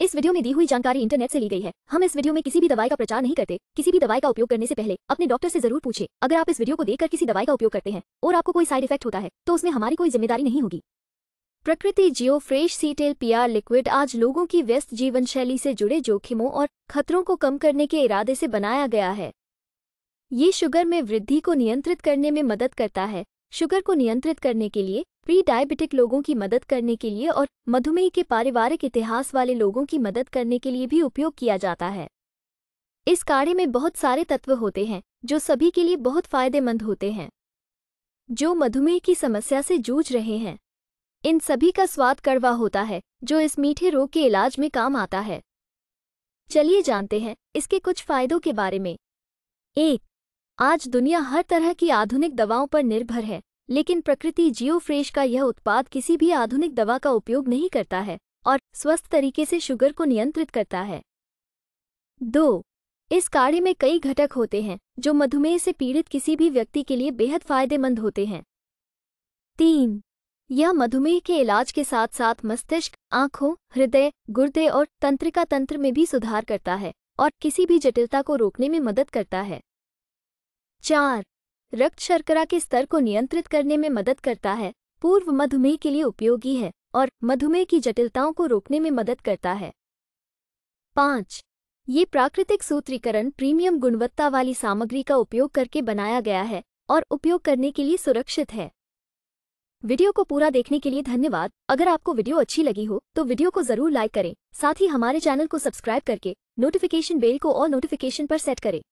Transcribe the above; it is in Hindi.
इस वीडियो में दी हुई जानकारी इंटरनेट से ली गई है हम इस वीडियो में किसी भी दवाई का प्रचार नहीं करते किसी भी दवाई का उपयोग करने से पहले अपने डॉक्टर से जरूर पूछे अगर आप इस वीडियो को देखकर किसी दवाई का उपयोग करते हैं और आपको कोई साइड इफेक्ट होता है तो उसमें हमारी कोई जिम्मेदारी नहीं होगी प्रकृति जियो फ्रेश सीटेल पी लिक्विड आज लोगों की व्यस्त जीवन शैली से जुड़े जोखिमों और खतरों को कम करने के इरादे से बनाया गया है ये शुगर में वृद्धि को नियंत्रित करने में मदद करता है शुगर को नियंत्रित करने के लिए प्री डायबिटिक लोगों की मदद करने के लिए और मधुमेह के पारिवारिक इतिहास वाले लोगों की मदद करने के लिए भी उपयोग किया जाता है इस काढ़े में बहुत सारे तत्व होते हैं जो सभी के लिए बहुत फायदेमंद होते हैं जो मधुमेह की समस्या से जूझ रहे हैं इन सभी का स्वाद कड़वा होता है जो इस मीठे रोग के इलाज में काम आता है चलिए जानते हैं इसके कुछ फायदों के बारे में एक आज दुनिया हर तरह की आधुनिक दवाओं पर निर्भर है लेकिन प्रकृति जियोफ्रेश का यह उत्पाद किसी भी आधुनिक दवा का उपयोग नहीं करता है और स्वस्थ तरीके से शुगर को नियंत्रित करता है दो इस काढ़े में कई घटक होते हैं जो मधुमेह से पीड़ित किसी भी व्यक्ति के लिए बेहद फायदेमंद होते हैं तीन यह मधुमेह के इलाज के साथ साथ मस्तिष्क आंखों हृदय गुर्दे और तंत्रिका तंत्र में भी सुधार करता है और किसी भी जटिलता को रोकने में मदद करता है चार रक्त शर्करा के स्तर को नियंत्रित करने में मदद करता है पूर्व मधुमेह के लिए उपयोगी है और मधुमेह की जटिलताओं को रोकने में मदद करता है पाँच ये प्राकृतिक सूत्रीकरण प्रीमियम गुणवत्ता वाली सामग्री का उपयोग करके बनाया गया है और उपयोग करने के लिए सुरक्षित है वीडियो को पूरा देखने के लिए धन्यवाद अगर आपको वीडियो अच्छी लगी हो तो वीडियो को जरूर लाइक करें साथ ही हमारे चैनल को सब्सक्राइब करके नोटिफिकेशन बेल को और नोटिफिकेशन पर सेट करें